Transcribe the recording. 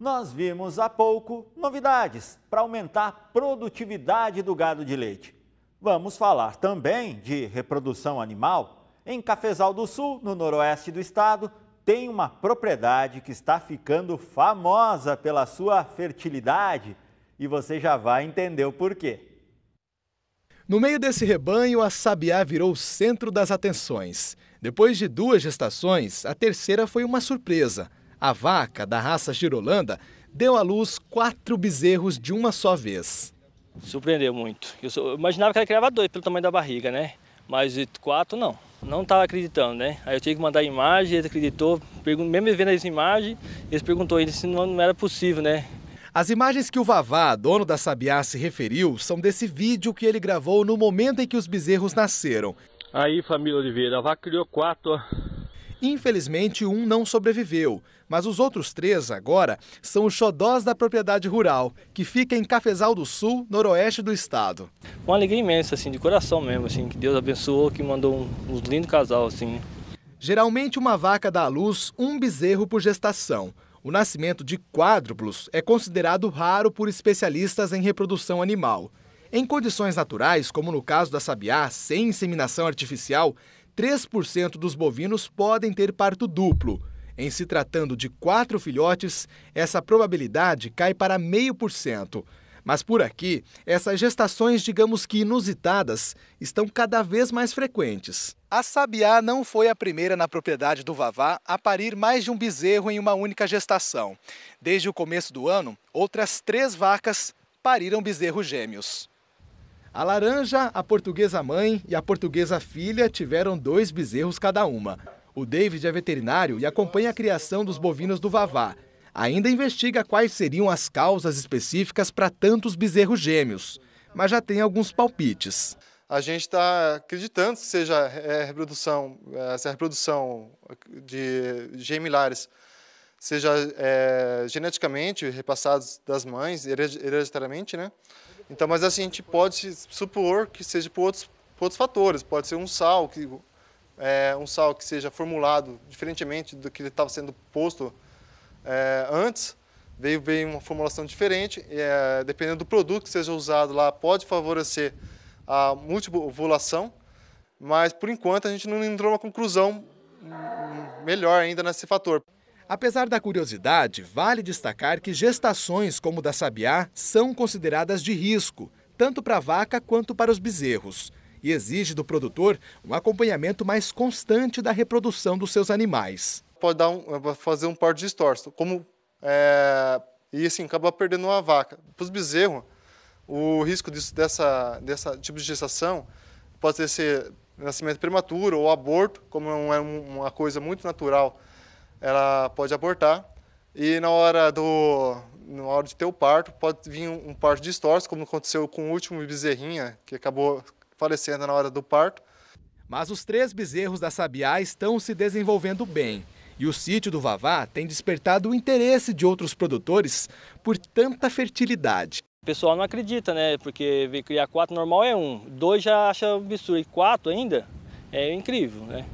Nós vimos há pouco novidades para aumentar a produtividade do gado de leite. Vamos falar também de reprodução animal. Em Cafezal do Sul, no noroeste do estado, tem uma propriedade que está ficando famosa pela sua fertilidade e você já vai entender o porquê. No meio desse rebanho, a sabiá virou o centro das atenções. Depois de duas gestações, a terceira foi uma surpresa. A vaca, da raça girolanda, deu à luz quatro bezerros de uma só vez. Surpreendeu muito. Eu, sou, eu imaginava que ela criava dois pelo tamanho da barriga, né? Mas quatro não. Não estava acreditando, né? Aí eu tive que mandar a imagem, ele acreditou. Mesmo vendo as imagens, ele perguntou ele se não, era possível, né? As imagens que o Vavá, dono da Sabiá, se referiu são desse vídeo que ele gravou no momento em que os bezerros nasceram. Aí, família Oliveira, a vaca criou quatro, Infelizmente, um não sobreviveu, mas os outros três, agora, são os xodós da propriedade rural, que fica em Cafezal do Sul, noroeste do estado. Uma alegria imensa, assim, de coração mesmo, assim, que Deus abençoou, que mandou um, um lindo casal, assim. Geralmente, uma vaca dá à luz um bezerro por gestação. O nascimento de quádruplos é considerado raro por especialistas em reprodução animal. Em condições naturais, como no caso da sabiá, sem inseminação artificial, 3% dos bovinos podem ter parto duplo. Em se tratando de quatro filhotes, essa probabilidade cai para 0,5%. Mas por aqui, essas gestações, digamos que inusitadas, estão cada vez mais frequentes. A Sabiá não foi a primeira na propriedade do Vavá a parir mais de um bezerro em uma única gestação. Desde o começo do ano, outras três vacas pariram bezerros gêmeos. A laranja, a portuguesa mãe e a portuguesa filha tiveram dois bezerros cada uma. O David é veterinário e acompanha a criação dos bovinos do Vavá. Ainda investiga quais seriam as causas específicas para tantos bezerros gêmeos, mas já tem alguns palpites. A gente está acreditando que seja é, reprodução, é, essa reprodução de gemilares seja é, geneticamente repassados das mães, hereditariamente, né? Então, mas assim, a gente pode supor que seja por outros, por outros fatores. Pode ser um sal que é, um sal que seja formulado diferentemente do que ele estava sendo posto é, antes, veio uma formulação diferente. É, dependendo do produto que seja usado lá, pode favorecer a multivulação, mas por enquanto a gente não entrou uma conclusão hum, hum, melhor ainda nesse fator. Apesar da curiosidade, vale destacar que gestações como da sabiá são consideradas de risco, tanto para a vaca quanto para os bezerros, e exige do produtor um acompanhamento mais constante da reprodução dos seus animais. Pode dar um, fazer um porte distorto, como é, e assim acaba perdendo uma vaca. Para os bezerros, o risco disso, dessa, dessa tipo de gestação pode ser nascimento prematuro ou aborto, como é, é uma coisa muito natural ela pode abortar. E na hora do na hora de ter o parto, pode vir um, um parto distorce, como aconteceu com o último bezerrinha, que acabou falecendo na hora do parto. Mas os três bezerros da Sabiá estão se desenvolvendo bem. E o sítio do Vavá tem despertado o interesse de outros produtores por tanta fertilidade. O pessoal não acredita, né? Porque ver criar quatro normal é um. Dois já acha absurdo. E quatro ainda é incrível, né?